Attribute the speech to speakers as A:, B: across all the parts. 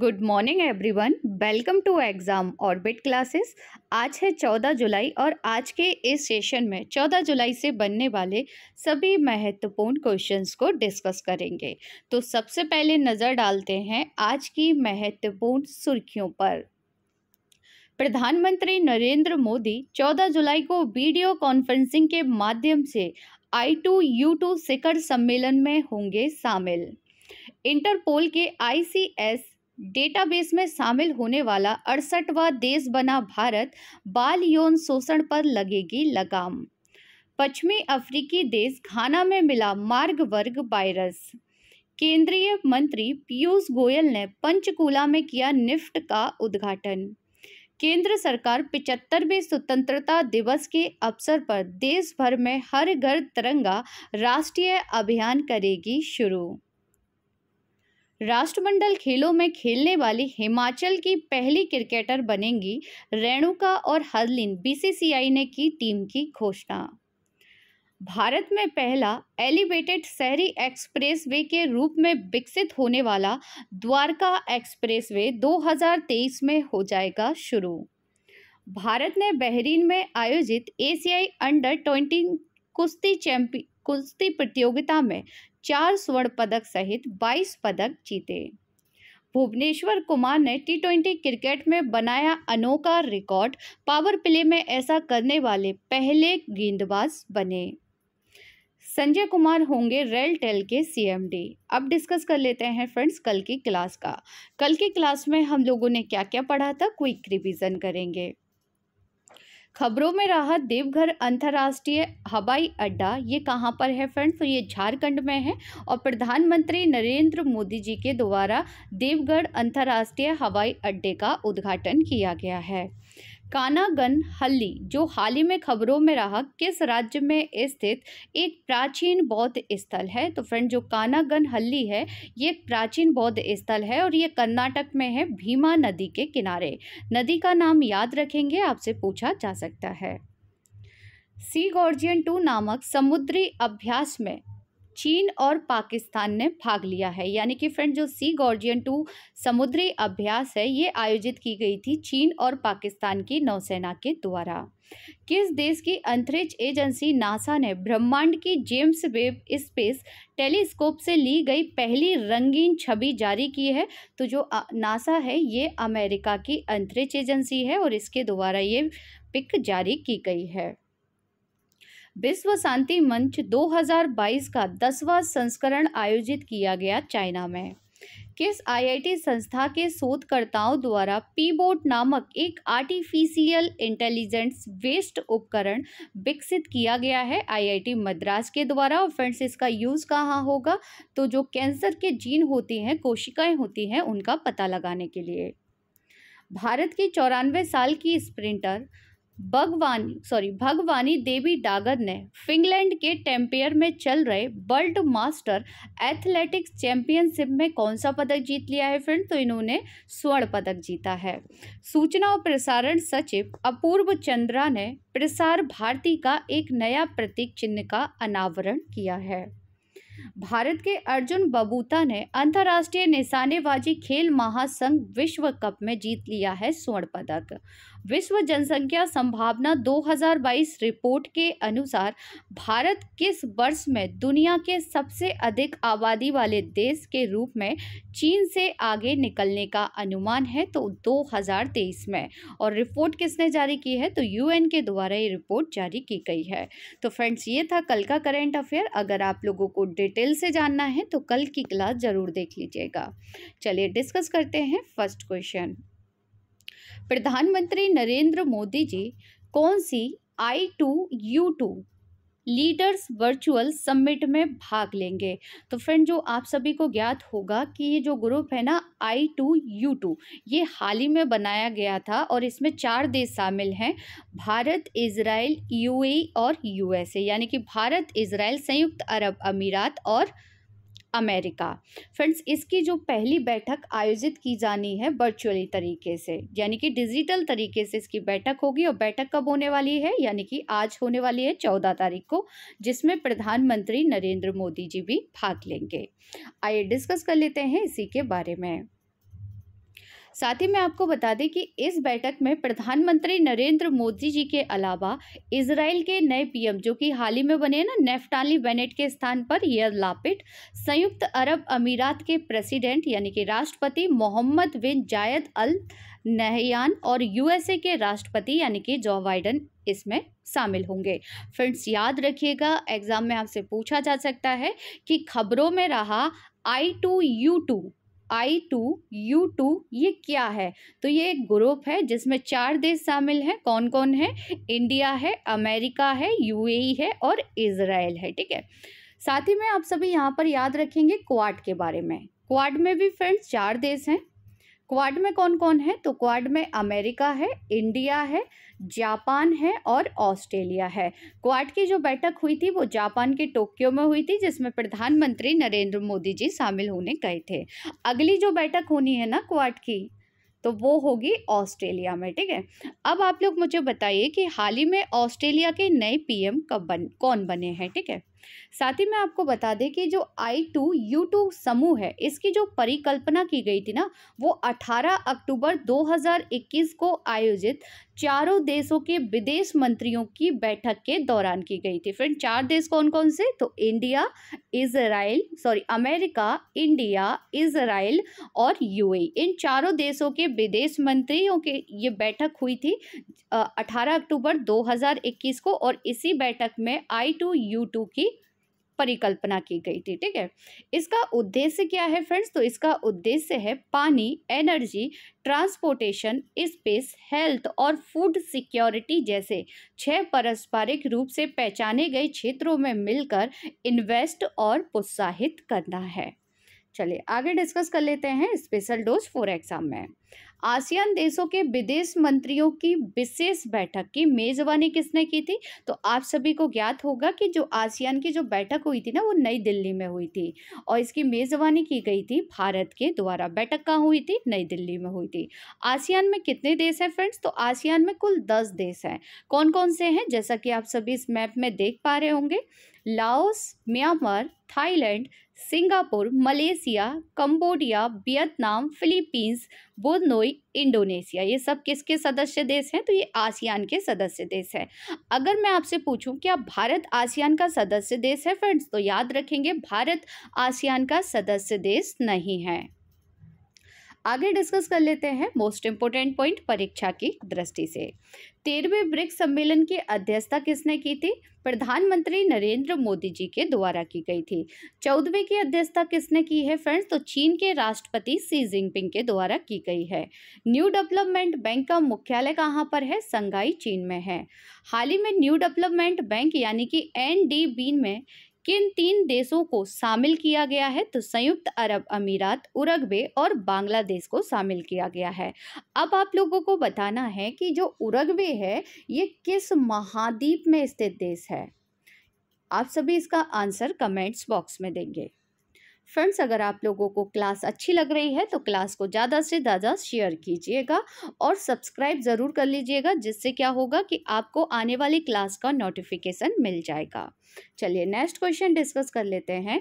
A: Good morning everyone welcome to exam orbit classes आज है चौदह जुलाई और आज के इस सेशन में चौदह जुलाई से बनने वाले सभी महत्वपूर्ण क्वेश्चंस को डिस्कस करेंगे तो सबसे पहले नज़र डालते हैं आज की महत्वपूर्ण सुर्खियों पर प्रधानमंत्री नरेंद्र मोदी चौदह जुलाई को वीडियो कॉन्फ्रेंसिंग के माध्यम से आई टू यू टू शिखर सम्मेलन में होंगे शामिल इंटरपोल के आईसीएस डेटाबेस में शामिल होने वाला अड़सठवा देश बना भारत बाल यौन शोषण पर लगेगी लगाम पश्चिमी अफ्रीकी देश घाना में मिला मार्ग वर्ग वायरस केंद्रीय मंत्री पीयूष गोयल ने पंचकूला में किया निफ्ट का उद्घाटन केंद्र सरकार पिचहत्तरवें स्वतंत्रता दिवस के अवसर पर देश भर में हर घर तिरंगा राष्ट्रीय अभियान करेगी शुरू राष्ट्रमंडल खेलों में खेलने वाली हिमाचल की पहली क्रिकेटर बनेंगी रेणुका और हरलिन बीसीसीआई ने की टीम की घोषणा भारत में पहला एलिवेटेड शहरी एक्सप्रेसवे के रूप में विकसित होने वाला द्वारका एक्सप्रेसवे 2023 में हो जाएगा शुरू भारत ने बहरीन में आयोजित एशियाई अंडर ट्वेंटी कुश्ती चैंपियन कुश्ती प्रतियोगिता में चार स्वर्ण पदक सहित 22 पदक जीते भुवनेश्वर कुमार ने टी ट्वेंटी क्रिकेट में बनाया अनोखा रिकॉर्ड पावर प्ले में ऐसा करने वाले पहले गेंदबाज बने संजय कुमार होंगे रेल टेल के सीएमडी अब डिस्कस कर लेते हैं फ्रेंड्स कल की क्लास का कल की क्लास में हम लोगों ने क्या क्या पढ़ा था क्विक रिवीजन करेंगे खबरों में रहा देवघर अंतर्राष्ट्रीय हवाई अड्डा ये कहाँ पर है फ्रेंड्स तो ये झारखंड में है और प्रधानमंत्री नरेंद्र मोदी जी के द्वारा देवगढ़ अंतर्राष्ट्रीय हवाई अड्डे का उद्घाटन किया गया है कानागन हल्ली जो हाल ही में खबरों में रहा किस राज्य में स्थित एक प्राचीन बौद्ध स्थल है तो फ्रेंड जो कानागन हल्ली है ये एक प्राचीन बौद्ध स्थल है और ये कर्नाटक में है भीमा नदी के किनारे नदी का नाम याद रखेंगे आपसे पूछा जा सकता है सी गॉर्जियन टू नामक समुद्री अभ्यास में चीन और पाकिस्तान ने भाग लिया है यानी कि फ्रेंड जो सी गॉर्जियन टू समुद्री अभ्यास है ये आयोजित की गई थी चीन और पाकिस्तान की नौसेना के द्वारा किस देश की अंतरिक्ष एजेंसी नासा ने ब्रह्मांड की जेम्स वेब स्पेस टेलीस्कोप से ली गई पहली रंगीन छवि जारी की है तो जो नासा है ये अमेरिका की अंतरिक्ष एजेंसी है और इसके द्वारा ये पिक जारी की गई है विश्व शांति मंच 2022 का दसवां संस्करण आयोजित किया गया चाइना में किस आईआईटी संस्था के शोधकर्ताओं द्वारा पीबोट नामक एक आर्टिफिशियल इंटेलिजेंस वेस्ट उपकरण विकसित किया गया है आईआईटी मद्रास के द्वारा और फ्रेंड्स इसका यूज़ कहाँ होगा तो जो कैंसर के जीन होते हैं कोशिकाएं होती हैं उनका पता लगाने के लिए भारत की चौरानवे साल की स्प्रिंटर भगवानी सॉरी भगवानी देवी डागर ने फिनलैंड के टेम्पेयर में चल रहे वर्ल्ड मास्टर एथलेटिक्स चैंपियनशिप में कौन सा पदक जीत लिया है फ्रेंड तो इन्होंने स्वर्ण पदक जीता है सूचना और प्रसारण सचिव अपूर्व चंद्रा ने प्रसार भारती का एक नया प्रतीक चिन्ह का अनावरण किया है भारत के अर्जुन बबूता ने अंतर्राष्ट्रीय निशानेबाजी खेल महासंघ विश्व कप में जीत लिया है स्वर्ण पदक विश्व जनसंख्या संभावना 2022 रिपोर्ट के अनुसार भारत किस वर्ष में दुनिया के सबसे अधिक आबादी वाले देश के रूप में चीन से आगे निकलने का अनुमान है तो 2023 में और रिपोर्ट किसने जारी की है तो यूएन के द्वारा ये रिपोर्ट जारी की गई है तो फ्रेंड्स ये था कल का करेंट अफेयर अगर आप लोगों को डिटेल से जानना है तो कल की क्लास ज़रूर देख लीजिएगा चलिए डिस्कस करते हैं फर्स्ट क्वेश्चन प्रधानमंत्री नरेंद्र मोदी जी कौन सी I two U two leaders virtual summit में भाग लेंगे तो फ्रेंड जो आप सभी को ज्ञात होगा कि ये जो ग्रुप है ना आई टू यू टू ये हाल ही में बनाया गया था और इसमें चार देश शामिल हैं भारत इसराइल यूएई और यूएसए यानी कि भारत इसराइल संयुक्त अरब अमीरात और अमेरिका फ्रेंड्स इसकी जो पहली बैठक आयोजित की जानी है वर्चुअली तरीके से यानी कि डिजिटल तरीके से इसकी बैठक होगी और बैठक कब होने वाली है यानी कि आज होने वाली है चौदह तारीख को जिसमें प्रधानमंत्री नरेंद्र मोदी जी भी भाग लेंगे आइए डिस्कस कर लेते हैं इसी के बारे में साथ ही मैं आपको बता दें कि इस बैठक में प्रधानमंत्री नरेंद्र मोदी जी के अलावा इसराइल के नए पीएम जो कि हाल ही में बने ना नेफ्टाली बेनेट के स्थान पर यह लापिट संयुक्त अरब अमीरात के प्रेसिडेंट यानी कि राष्ट्रपति मोहम्मद बिन जायद अल नहयान और यूएसए के राष्ट्रपति यानी कि जो बाइडन इसमें शामिल होंगे फ्रेंड्स याद रखिएगा एग्ज़ाम में आपसे पूछा जा सकता है कि खबरों में रहा I two U two I two U two ये क्या है तो ये एक ग्रुप है जिसमें चार देश शामिल हैं कौन कौन है इंडिया है अमेरिका है यूएई है और इसराइल है ठीक है साथ ही में आप सभी यहाँ पर याद रखेंगे क्वाड के बारे में क्वाड में भी फ्रेंड्स चार देश हैं क्वाड में कौन कौन है तो क्वाड में अमेरिका है इंडिया है जापान है और ऑस्ट्रेलिया है क्वाड की जो बैठक हुई थी वो जापान के टोक्यो में हुई थी जिसमें प्रधानमंत्री नरेंद्र मोदी जी शामिल होने गए थे अगली जो बैठक होनी है ना क्वाड की तो वो होगी ऑस्ट्रेलिया में ठीक है अब आप लोग मुझे बताइए कि हाल ही में ऑस्ट्रेलिया के नए पीएम कब बन कौन बने हैं ठीक है साथ ही मैं आपको बता दें कि जो आई टू यू टू समूह है इसकी जो परिकल्पना की गई थी ना वो 18 अक्टूबर 2021 को आयोजित चारों देशों के विदेश मंत्रियों की बैठक के दौरान की गई थी फ्रेंड चार देश कौन कौन से तो India Israel sorry America India Israel और यूएई e। इन चारों देशों के विदेश मंत्रियों के ये बैठक हुई थी 18 अक्टूबर 2021 को और इसी बैठक में आई टू यू टू की परिकल्पना की गई थी ठीक है इसका उद्देश्य क्या है फ्रेंड्स तो इसका उद्देश्य है पानी एनर्जी ट्रांसपोर्टेशन स्पेस हेल्थ और फूड सिक्योरिटी जैसे छह पारस्परिक रूप से पहचाने गए क्षेत्रों में मिलकर इन्वेस्ट और प्रोत्साहित करना है चलिए आगे डिस्कस कर लेते हैं स्पेशल डोज फोर एग्जाम में आसियान देशों के विदेश मंत्रियों की विशेष बैठक की मेजबानी किसने की थी तो आप सभी को ज्ञात होगा कि जो आसियान की जो बैठक हुई थी ना वो नई दिल्ली में हुई थी और इसकी मेजबानी की गई थी भारत के द्वारा बैठक कहाँ हुई थी नई दिल्ली में हुई थी आसियान में कितने देश हैं फ्रेंड्स तो आसियान में कुल दस देश हैं कौन कौन से हैं जैसा कि आप सभी इस मैप में देख पा रहे होंगे Laos Myanmar Thailand Singapore Malaysia Cambodia Vietnam Philippines बोधनोई इंडोनेशिया ये सब किसके सदस्य देश हैं तो ये आसियान के सदस्य देश हैं अगर मैं आपसे पूछूं क्या भारत आसियान का सदस्य देश है फ्रेंड्स तो याद रखेंगे भारत आसियान का सदस्य देश नहीं है आगे डिस्कस कर लेते हैं मोस्ट इम्पोर्टेंट पॉइंट परीक्षा की दृष्टि से तेरहवें ब्रिक्स सम्मेलन की अध्यक्षता किसने की थी प्रधानमंत्री नरेंद्र मोदी जी के द्वारा की गई थी चौदहवें की अध्यक्षता किसने की है फ्रेंड्स तो चीन के राष्ट्रपति सी जिनपिंग के द्वारा की गई है न्यू डेवलपमेंट बैंक का मुख्यालय कहाँ पर है संघाई चीन में है हाल ही में न्यू डेवलपमेंट बैंक यानी कि एन में किन तीन देशों को शामिल किया गया है तो संयुक्त अरब अमीरात उरगवे और बांग्लादेश को शामिल किया गया है अब आप लोगों को बताना है कि जो उरगवे है ये किस महाद्वीप में स्थित देश है आप सभी इसका आंसर कमेंट्स बॉक्स में देंगे फ्रेंड्स अगर आप लोगों को क्लास अच्छी लग रही है तो क्लास को ज़्यादा से ज़्यादा शेयर कीजिएगा और सब्सक्राइब ज़रूर कर लीजिएगा जिससे क्या होगा कि आपको आने वाली क्लास का नोटिफिकेशन मिल जाएगा चलिए नेक्स्ट क्वेश्चन डिस्कस कर लेते हैं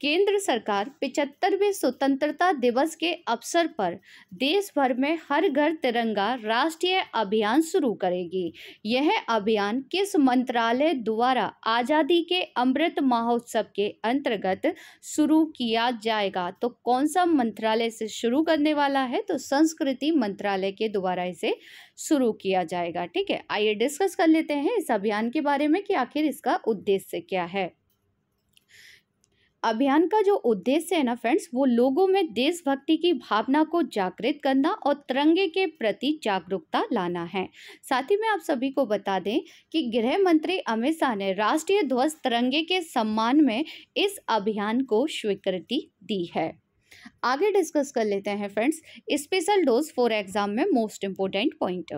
A: केंद्र सरकार पिचहत्तरवें स्वतंत्रता दिवस के अवसर पर देश भर में हर घर तिरंगा राष्ट्रीय अभियान शुरू करेगी यह अभियान किस मंत्रालय द्वारा आज़ादी के अमृत महोत्सव के अंतर्गत शुरू किया जाएगा तो कौन सा मंत्रालय से शुरू करने वाला है तो संस्कृति मंत्रालय के द्वारा इसे शुरू किया जाएगा ठीक है आइए डिस्कस कर लेते हैं इस अभियान के बारे में कि आखिर इसका उद्देश्य क्या है अभियान का जो उद्देश्य है ना फ्रेंड्स वो लोगों में देशभक्ति की भावना को जागृत करना और तिरंगे के प्रति जागरूकता लाना है साथ ही में आप सभी को बता दें कि गृह मंत्री अमित शाह ने राष्ट्रीय ध्वज तिरंगे के सम्मान में इस अभियान को स्वीकृति दी है आगे डिस्कस कर लेते हैं friends special dose for exam में मोस्ट इम्पोर्टेंट पॉइंट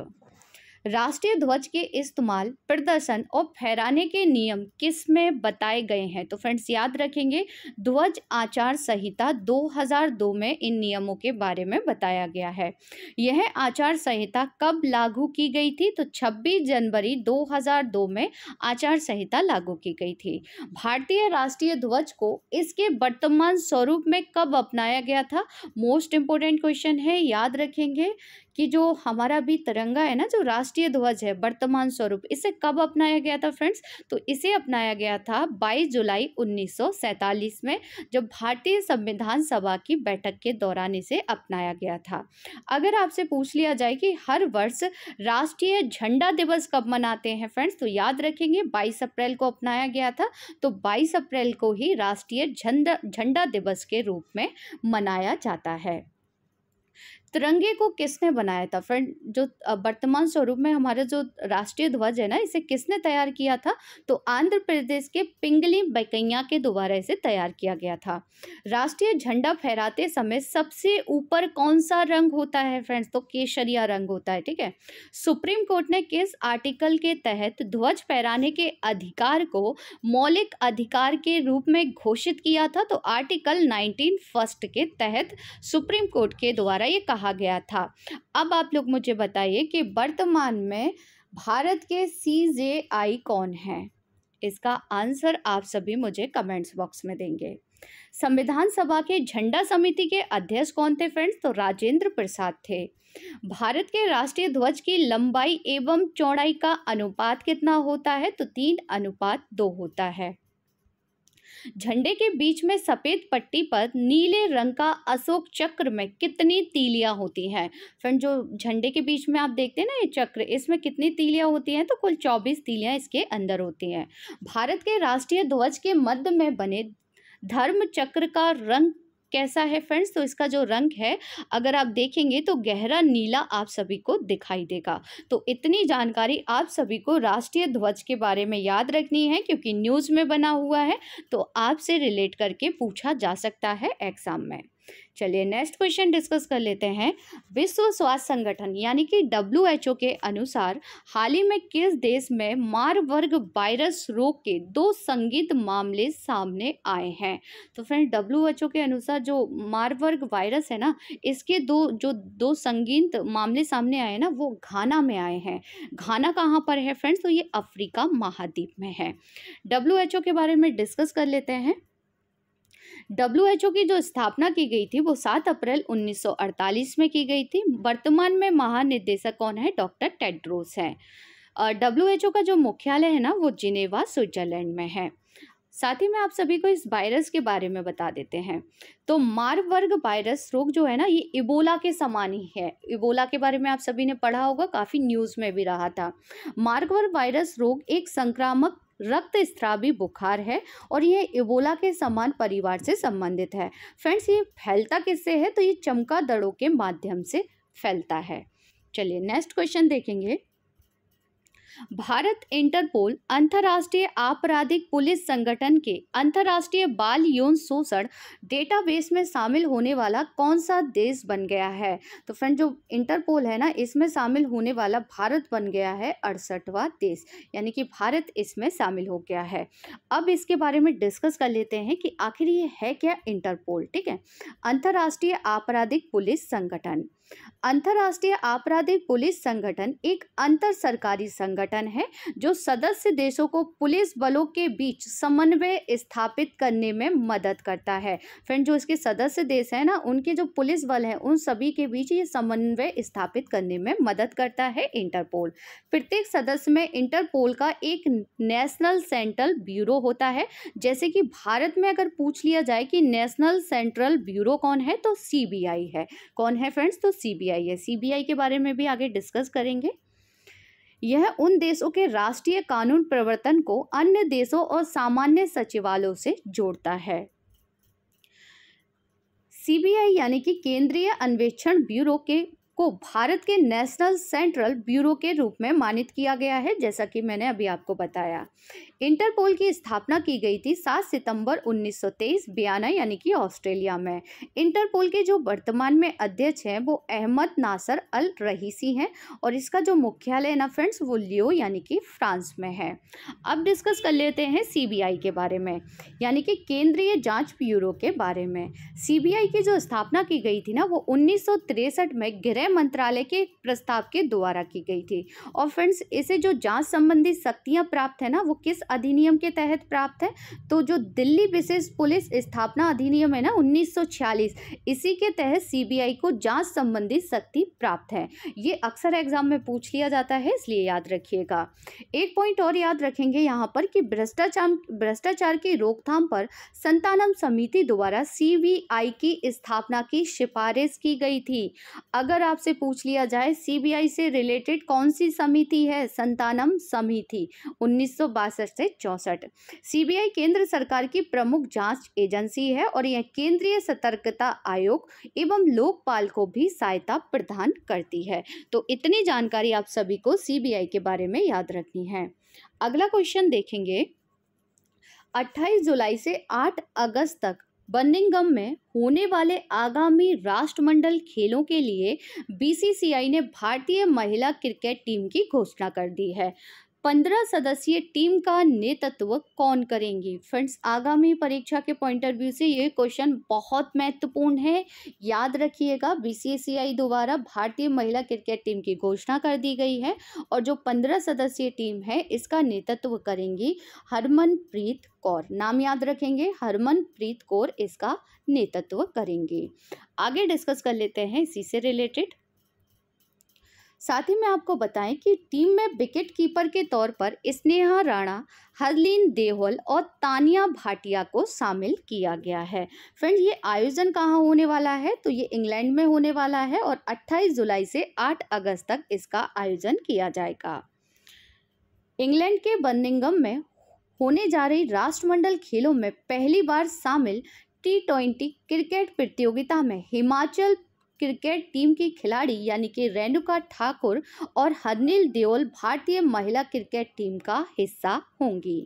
A: राष्ट्रीय ध्वज के इस्तेमाल प्रदर्शन और फहराने के नियम किस में बताए गए हैं तो फ्रेंड्स याद रखेंगे ध्वज आचार संहिता 2002 में इन नियमों के बारे में बताया गया है यह आचार संहिता कब लागू की गई थी तो 26 जनवरी 2002 में आचार संहिता लागू की गई थी भारतीय राष्ट्रीय ध्वज को इसके वर्तमान स्वरूप में कब अपनाया गया था मोस्ट इम्पोर्टेंट क्वेश्चन है याद रखेंगे कि जो हमारा भी तिरंगा है ना जो राष्ट्रीय ध्वज है वर्तमान स्वरूप इसे कब अपनाया गया था फ्रेंड्स तो इसे अपनाया गया था 22 जुलाई 1947 में जब भारतीय संविधान सभा की बैठक के दौरान इसे अपनाया गया था अगर आपसे पूछ लिया जाए कि हर वर्ष राष्ट्रीय झंडा दिवस कब मनाते हैं फ्रेंड्स तो याद रखेंगे बाईस अप्रैल को अपनाया गया था तो बाईस अप्रैल को ही राष्ट्रीय झंडा झंडा दिवस के रूप में मनाया जाता है तिरंगे को किसने बनाया था फ्रेंड जो वर्तमान स्वरूप में हमारा जो राष्ट्रीय ध्वज है ना इसे किसने तैयार किया था तो आंध्र प्रदेश के पिंगली बैकैया के द्वारा इसे तैयार किया गया था राष्ट्रीय झंडा फहराते समय सबसे ऊपर कौन सा रंग होता है फ्रेंड्स तो केसरिया रंग होता है ठीक है सुप्रीम कोर्ट ने किस आर्टिकल के तहत ध्वज फहराने के अधिकार को मौलिक अधिकार के रूप में घोषित किया था तो आर्टिकल नाइनटीन फर्स्ट के तहत सुप्रीम कोर्ट के द्वारा ये कहा कहा गया था अब आप लोग मुझे बताइए कि वर्तमान में भारत के सी जे आई कौन है इसका आंसर आप सभी मुझे कमेंट्स बॉक्स में देंगे संविधान सभा के झंडा समिति के अध्यक्ष कौन थे फ्रेंड्स तो राजेंद्र प्रसाद थे भारत के राष्ट्रीय ध्वज की लंबाई एवं चौड़ाई का अनुपात कितना होता है तो तीन अनुपात दो होता है झंडे के बीच में सफ़ेद पट्टी पर नीले रंग का अशोक चक्र में कितनी तीलियां होती हैं फ्रेंड जो झंडे के बीच में आप देखते हैं ना ये चक्र इसमें कितनी तीलियां होती हैं तो कुल चौबीस तीलियां इसके अंदर होती हैं भारत के राष्ट्रीय ध्वज के मध्य में बने धर्म चक्र का रंग कैसा है फ्रेंड्स तो इसका जो रंग है अगर आप देखेंगे तो गहरा नीला आप सभी को दिखाई देगा तो इतनी जानकारी आप सभी को राष्ट्रीय ध्वज के बारे में याद रखनी है क्योंकि न्यूज़ में बना हुआ है तो आपसे रिलेट करके पूछा जा सकता है एग्ज़ाम में चलिए नेक्स्ट क्वेश्चन डिस्कस कर लेते हैं विश्व स्वास्थ्य संगठन यानी कि डब्ल्यू के अनुसार हाल ही में किस देश में मारवर्ग वायरस रोग के दो संगीत मामले सामने आए हैं तो फ्रेंड डब्ल्यू के अनुसार जो मारवर्ग वायरस है ना इसके दो जो दो संगीत मामले सामने आए ना वो घाना में आए हैं घाना कहाँ पर है फ्रेंड्स तो ये अफ्रीका महाद्वीप में है डब्ल्यू के बारे में डिस्कस कर लेते हैं डब्ल्यू की जो स्थापना की गई थी वो सात अप्रैल 1948 में की गई थी वर्तमान में महानिदेशक कौन है डॉक्टर टेड्रोस है डब्ल्यू का जो मुख्यालय है ना वो जिनेवा स्विट्जरलैंड में है साथ ही में आप सभी को इस वायरस के बारे में बता देते हैं तो मारवर्ग वायरस रोग जो है ना ये इबोला के समान ही है इबोला के बारे में आप सभी ने पढ़ा होगा काफ़ी न्यूज़ में भी रहा था मार्गवर्ग वायरस रोग एक संक्रामक रक्त स्त्रावी बुखार है और यह इबोला के समान परिवार से संबंधित है फ्रेंड्स ये फैलता किससे है तो ये चमका दड़ों के माध्यम से फैलता है चलिए नेक्स्ट क्वेश्चन देखेंगे भारत इंटरपोल अंतर्राष्ट्रीय आपराधिक पुलिस संगठन के अंतर्राष्ट्रीय बाल यौन शोषण डेटाबेस में शामिल होने वाला कौन सा देश बन गया है तो फ्रेंड जो इंटरपोल है ना इसमें शामिल होने वाला भारत बन गया है अड़सठवा देश यानी कि भारत इसमें शामिल हो गया है अब इसके बारे में डिस्कस कर लेते हैं कि आखिर ये है क्या इंटरपोल ठीक है अंतर्राष्ट्रीय आपराधिक पुलिस संगठन अंतर्राष्ट्रीय आपराधिक पुलिस संगठन एक अंतर सरकारी संगठन है जो सदस्य देशों को पुलिस बलों के बीच समन्वय स्थापित करने में मदद करता है फ्रेंड जो इसके सदस्य देश हैं ना उनके जो पुलिस बल हैं उन सभी के बीच ये समन्वय स्थापित करने में मदद करता है इंटरपोल प्रत्येक सदस्य में इंटरपोल का एक नेशनल सेंट्रल ब्यूरो होता है जैसे कि भारत में अगर पूछ लिया जाए कि नेशनल सेंट्रल ब्यूरो कौन है तो सी है कौन है फ्रेंड्स तो सीबीआई है सीबीआई के बारे में भी आगे डिस्कस करेंगे यह उन देशों के राष्ट्रीय कानून प्रवर्तन को अन्य देशों और सामान्य सचिवालयों से जोड़ता है सीबीआई यानी कि केंद्रीय अन्वेषण ब्यूरो के को भारत के नेशनल सेंट्रल ब्यूरो के रूप में मानित किया गया है जैसा कि मैंने अभी आपको बताया इंटरपोल की स्थापना की गई थी 7 सितंबर 1923 बयाना यानी कि ऑस्ट्रेलिया में इंटरपोल के जो वर्तमान में अध्यक्ष हैं वो अहमद नासर अल रहीसी हैं और इसका जो मुख्यालय है ना फ्रेंड्स वो लियो यानी कि फ्रांस में है अब डिस्कस कर लेते हैं सीबीआई के बारे में यानी कि केंद्रीय जांच ब्यूरो के बारे में सीबीआई की जो स्थापना की गई थी ना वो उन्नीस में गृह मंत्रालय के प्रस्ताव के द्वारा की गई थी और फ्रेंड्स इसे जो जांच संबंधी शक्तियां प्राप्त है ना वो किस अधिनियम के तहत प्राप्त है तो जो दिल्ली विशेष पुलिस स्थापना अधिनियम है ना 1946 इसी के तहत सीबीआई को जांच संबंधी शक्ति प्राप्त है ये अक्सर एग्जाम में पूछ लिया जाता है इसलिए याद रखिएगा एक पॉइंट और याद रखेंगे यहाँ पर कि भ्रष्टाचार भ्रष्टाचार की रोकथाम पर संतानम समिति द्वारा सीबीआई की स्थापना की सिफारिश की गई थी अगर आपसे पूछ लिया जाए सीबीआई से रिलेटेड कौन सी समिति है संतानम समिति उन्नीस से चौंसठ सीबीआई केंद्र सरकार की प्रमुख जांच एजेंसी है और यह केंद्रीय सतर्कता आयोग एवं लोकपाल को भी सहायता प्रदान करती है तो इतनी जानकारी आप सभी को सीबीआई के बारे में याद रखनी है अगला क्वेश्चन देखेंगे 28 जुलाई से 8 अगस्त तक बर्निंगम में होने वाले आगामी राष्ट्रमंडल खेलों के लिए बीसीसीआई ने भारतीय महिला क्रिकेट टीम की घोषणा कर दी है पंद्रह सदस्यीय टीम का नेतृत्व कौन करेंगे फ्रेंड्स आगामी परीक्षा के पॉइंट ऑफ व्यू से ये क्वेश्चन बहुत महत्वपूर्ण है याद रखिएगा बी द्वारा भारतीय महिला क्रिकेट टीम की घोषणा कर दी गई है और जो पंद्रह सदस्यीय टीम है इसका नेतृत्व करेंगी हरमनप्रीत कौर नाम याद रखेंगे हरमनप्रीत कौर इसका नेतृत्व करेंगे आगे डिस्कस कर लेते हैं इसी से रिलेटेड साथ ही में आपको बताएं कि टीम में विकेट कीपर के तौर पर स्नेहा राणा हरलीन देहोल और तानिया भाटिया को शामिल किया गया है फ्रेंड ये आयोजन कहाँ होने वाला है तो ये इंग्लैंड में होने वाला है और 28 जुलाई से 8 अगस्त तक इसका आयोजन किया जाएगा इंग्लैंड के बर्निंगम में होने जा रही राष्ट्रमंडल खेलों में पहली बार शामिल टी ट्वेंटी क्रिकेट प्रतियोगिता में हिमाचल क्रिकेट टीम की खिलाड़ी यानी कि रेणुका ठाकुर और हरनील देओल भारतीय महिला क्रिकेट टीम का हिस्सा होंगी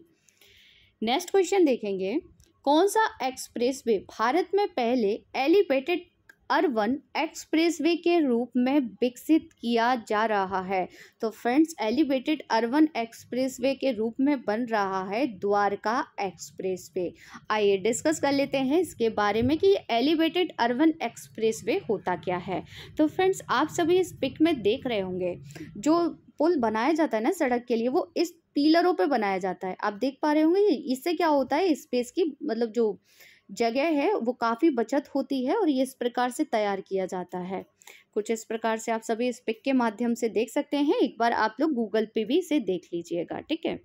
A: नेक्स्ट क्वेश्चन देखेंगे कौन सा एक्सप्रेसवे भारत में पहले एलिवेटेड अर्बन एक्सप्रेसवे के रूप में विकसित किया जा रहा है तो फ्रेंड्स एलिवेटेड अर्बन एक्सप्रेसवे के रूप में बन रहा है द्वारका एक्सप्रेसवे आइए डिस्कस कर लेते हैं इसके बारे में कि एलिवेटेड अर्बन एक्सप्रेसवे होता क्या है तो फ्रेंड्स आप सभी इस पिक में देख रहे होंगे जो पुल बनाया जाता है ना सड़क के लिए वो इस पिलरों पे बनाया जाता है आप देख पा रहे होंगे इससे क्या होता है स्पेस की मतलब जो जगह है वो काफ़ी बचत होती है और ये इस प्रकार से तैयार किया जाता है कुछ इस प्रकार से आप सभी इस पिक के माध्यम से देख सकते हैं एक बार आप लोग गूगल पे भी इसे देख लीजिएगा ठीक है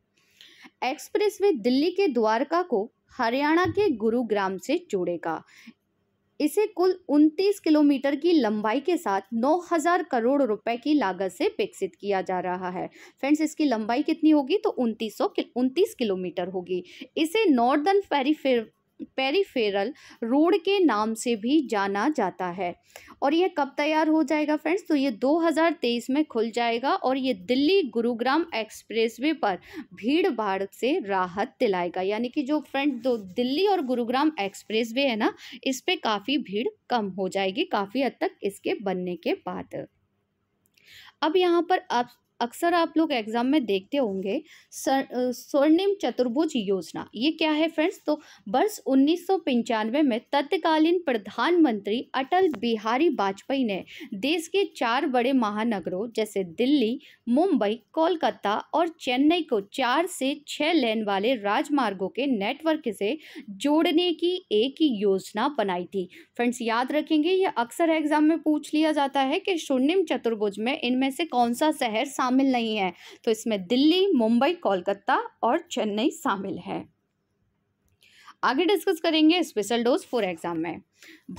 A: एक्सप्रेस वे दिल्ली के द्वारका को हरियाणा के गुरुग्राम से जोड़ेगा इसे कुल 29 किलोमीटर की लंबाई के साथ 9000 करोड़ रुपए की लागत से विकसित किया जा रहा है फ्रेंड्स इसकी लंबाई कितनी होगी तो उनतीस सौ उनतीस किलोमीटर होगी इसे नॉर्दर्न फेरी पेरीफेरल रोड के नाम से भी जाना जाता है और यह कब तैयार हो जाएगा फ्रेंड्स तो ये 2023 में खुल जाएगा और ये दिल्ली गुरुग्राम एक्सप्रेसवे पर भीड़ भाड़ से राहत दिलाएगा यानी कि जो फ्रेंड दो दिल्ली और गुरुग्राम एक्सप्रेसवे है ना इस पर काफ़ी भीड़ कम हो जाएगी काफ़ी हद तक इसके बनने के बाद अब यहाँ पर आप अक्सर आप लोग एग्ज़ाम में देखते होंगे स्वर्णिम चतुर्भुज योजना ये क्या है फ्रेंड्स तो वर्ष उन्नीस में तत्कालीन प्रधानमंत्री अटल बिहारी वाजपेयी ने देश के चार बड़े महानगरों जैसे दिल्ली मुंबई कोलकाता और चेन्नई को चार से छः लेन वाले राजमार्गों के नेटवर्क से जोड़ने की एक योजना बनाई थी फ्रेंड्स याद रखेंगे ये अक्सर एग्ज़ाम में पूछ लिया जाता है कि स्वर्णिम चतुर्भुज में इनमें से कौन सा शहर शामिल नहीं है तो इसमें दिल्ली मुंबई कोलकाता और चेन्नई शामिल है आगे डिस्कस करेंगे स्पेशल डोज फॉर एग्जाम में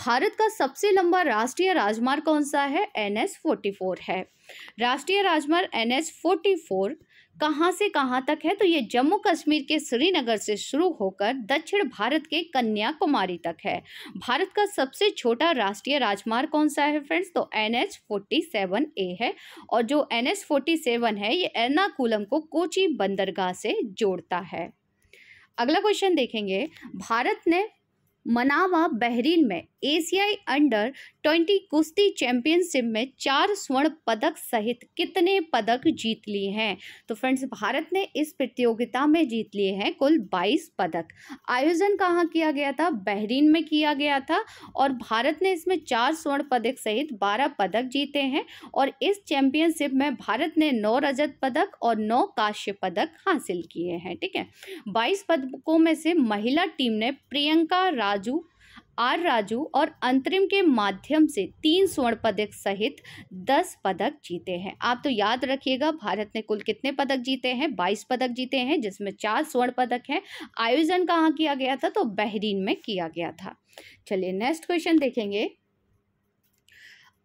A: भारत का सबसे लंबा राष्ट्रीय राजमार्ग कौन सा है एन एस फोर्टी फोर है राष्ट्रीय राजमार्ग एन एस फोर्टी फोर कहाँ से कहाँ तक है तो ये जम्मू कश्मीर के श्रीनगर से शुरू होकर दक्षिण भारत के कन्याकुमारी तक है भारत का सबसे छोटा राष्ट्रीय राजमार्ग कौन सा है फ्रेंड्स तो N H forty seven A है और जो एन एच फोर्टी सेवन है ये एर्नाकुलम को कोची बंदरगाह से जोड़ता है अगला क्वेश्चन देखेंगे भारत ने मनावा बहरीन में एशियाई अंडर 20 कुश्ती चैंपियनशिप में चार स्वर्ण पदक सहित कितने पदक जीत लिए हैं तो फ्रेंड्स भारत ने इस प्रतियोगिता में जीत लिए हैं कुल 22 पदक आयोजन कहाँ किया गया था बहरीन में किया गया था और भारत ने इसमें चार स्वर्ण पदक सहित 12 पदक जीते हैं और इस चैंपियनशिप में भारत ने नौ रजत पदक और नौ काश्य पदक हासिल किए हैं ठीक है बाईस पदकों में से महिला टीम ने प्रियंका राज राजू आर राजू और अंतरिम के माध्यम से तीन स्वर्ण पदक सहित दस पदक जीते हैं आप तो याद रखिएगा भारत ने कुल कितने पदक जीते हैं बाईस पदक जीते हैं जिसमें चार स्वर्ण पदक हैं आयोजन कहाँ किया गया था तो बहरीन में किया गया था चलिए नेक्स्ट क्वेश्चन देखेंगे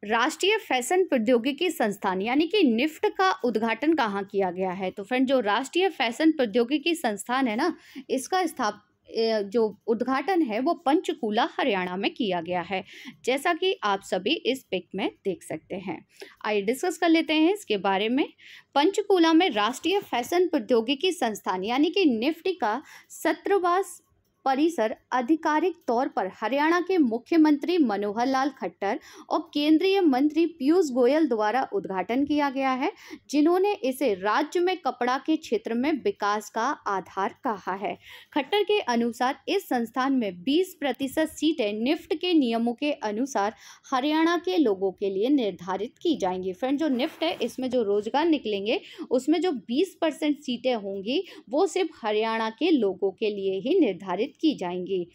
A: राष्ट्रीय फैशन प्रौद्योगिकी संस्थान यानी कि निफ्ट का उद्घाटन कहाँ किया गया है तो फ्रेंड जो राष्ट्रीय फैशन प्रौद्योगिकी संस्थान है ना इसका स्थाप जो उद्घाटन है वो पंचकूला हरियाणा में किया गया है जैसा कि आप सभी इस पिक में देख सकते हैं आइए डिस्कस कर लेते हैं इसके बारे में पंचकूला में राष्ट्रीय फैशन प्रौद्योगिकी संस्थान यानी कि निफ्टी का सत्रवास परिसर आधिकारिक तौर पर हरियाणा के मुख्यमंत्री मनोहर लाल खट्टर और केंद्रीय मंत्री पीयूष गोयल द्वारा उद्घाटन किया गया है जिन्होंने इसे राज्य में कपड़ा के क्षेत्र में विकास का आधार कहा है खट्टर के अनुसार इस संस्थान में 20 प्रतिशत सीटें निफ्ट के नियमों के अनुसार हरियाणा के लोगों के लिए निर्धारित की जाएंगी फ्रेंड जो निफ्ट है इसमें जो रोजगार निकलेंगे उसमें जो बीस सीटें होंगी वो सिर्फ हरियाणा के लोगों के लिए ही निर्धारित स्थापित की जाएंगी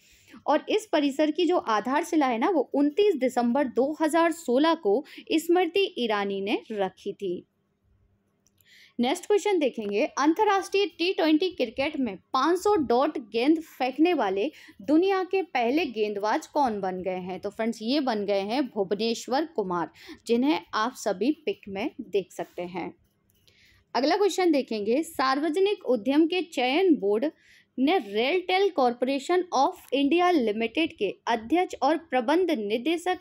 A: और इस परिसर की जो आधारशिला है ना वो 29 दिसंबर 2016 को स्मृति ईरानी ने रखी थी नेक्स्ट क्वेश्चन देखेंगे अंतर्राष्ट्रीय टी ट्वेंटी क्रिकेट में 500 डॉट गेंद फेंकने वाले दुनिया के पहले गेंदबाज कौन बन गए हैं तो फ्रेंड्स ये बन गए हैं भुवनेश्वर कुमार जिन्हें आप सभी पिक में देख सकते हैं अगला क्वेश्चन देखेंगे सार्वजनिक उद्यम के चयन बोर्ड ने RailTel corporation of India limited के अध्यक्ष और प्रबंध निदेशक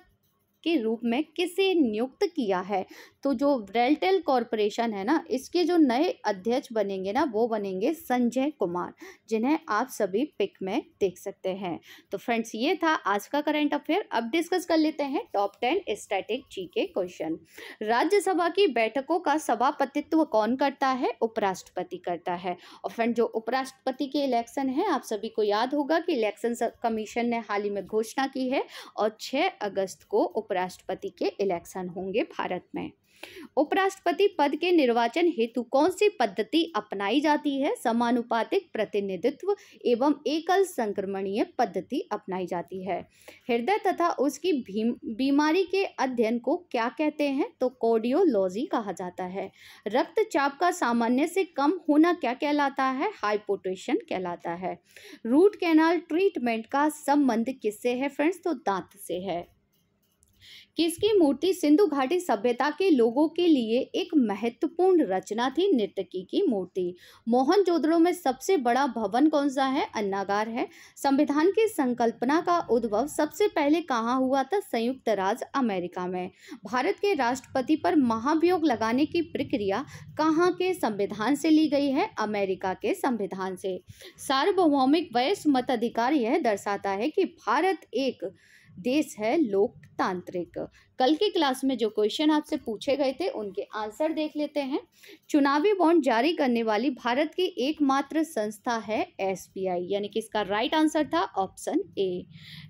A: के रूप में किसे नियुक्त किया है तो जो रेलटेल कॉरपोरेशन है ना इसके जो नए अध्यक्ष बनेंगे ना वो बनेंगे संजय कुमार जिन्हें आप सभी पिक में देख सकते हैं तो फ्रेंड्स ये था आज का करंट अफेयर अब डिस्कस कर लेते हैं टॉप टेन स्टैटिक जी के क्वेश्चन राज्यसभा की बैठकों का सभापतित्व कौन करता है उपराष्ट्रपति करता है और फ्रेंड जो उपराष्ट्रपति के इलेक्शन है आप सभी को याद होगा कि इलेक्शन कमीशन ने हाल ही में घोषणा की है और छः अगस्त को उपराष्ट्रपति के इलेक्शन होंगे भारत में उपराष्ट्रपति पद के निर्वाचन हेतु कौन सी पद्धति अपनाई जाती है समानुपातिक प्रतिनिधित्व एवं एकल संक्रमणीय पद्धति अपनाई जाती है हृदय तथा उसकी बीमारी के अध्ययन को क्या कहते हैं तो कोडियोलॉजी कहा जाता है रक्तचाप का सामान्य से कम होना क्या कहलाता है हाइपोटेशन कहलाता है रूट कैनाल ट्रीटमेंट का संबंध किससे है फ्रेंड्स तो दांत से है कि इसकी मूर्ति सिंधु घाटी सभ्यता के लोगों के लिए एक महत्वपूर्ण रचना थी नृतकी की मूर्ति मोहन जोदड़ो में सबसे बड़ा भवन कौन सा है अन्नागार है संविधान की संकल्पना का उद्भव सबसे पहले कहाँ हुआ था संयुक्त राज्य अमेरिका में भारत के राष्ट्रपति पर महाभियोग लगाने की प्रक्रिया कहाँ के संविधान से ली गई है अमेरिका के संविधान से सार्वभौमिक वयस्क मताधिकार यह दर्शाता है कि भारत एक देश है लोकतांत्रिक कल की क्लास में जो क्वेश्चन आपसे पूछे गए थे उनके आंसर देख लेते हैं चुनावी बॉन्ड जारी करने वाली भारत की एकमात्र संस्था है एसबीआई यानी कि इसका राइट आंसर था ऑप्शन ए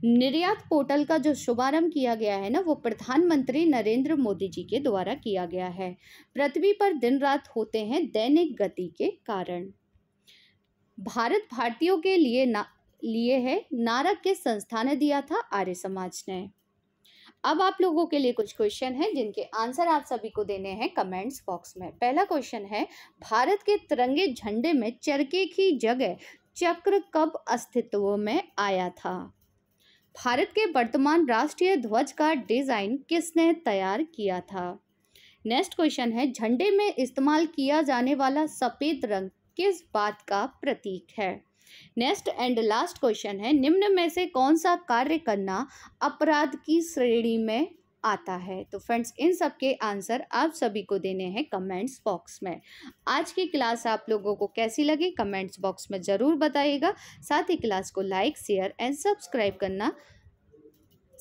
A: निर्यात पोर्टल का जो शुभारंभ किया गया है ना वो प्रधानमंत्री नरेंद्र मोदी जी के द्वारा किया गया है पृथ्वी पर दिन रात होते हैं दैनिक गति के कारण भारत भारतीयों के लिए ना लिए है नारक के संस्था ने दिया था आर्य समाज ने अब आप लोगों के लिए कुछ क्वेश्चन हैं जिनके आंसर आप सभी को देने हैं कमेंट्स बॉक्स में पहला क्वेश्चन है भारत के तिरंगे झंडे में चरके की जगह चक्र कब अस्तित्व में आया था भारत के वर्तमान राष्ट्रीय ध्वज का डिज़ाइन किसने तैयार किया था नेक्स्ट क्वेश्चन है झंडे में इस्तेमाल किया जाने वाला सफ़ेद रंग किस बात का प्रतीक है नेक्स्ट एंड लास्ट क्वेश्चन है निम्न में से कौन सा कार्य करना अपराध की श्रेणी में आता है तो फ्रेंड्स इन सब के आंसर आप सभी को देने हैं कमेंट्स बॉक्स में आज की क्लास आप लोगों को कैसी लगी कमेंट्स बॉक्स में ज़रूर बताइएगा साथ ही क्लास को लाइक शेयर एंड सब्सक्राइब करना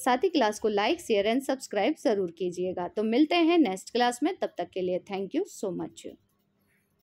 A: साथ ही क्लास को लाइक शेयर एंड सब्सक्राइब ज़रूर कीजिएगा तो मिलते हैं नेक्स्ट क्लास में तब तक के लिए थैंक यू सो मच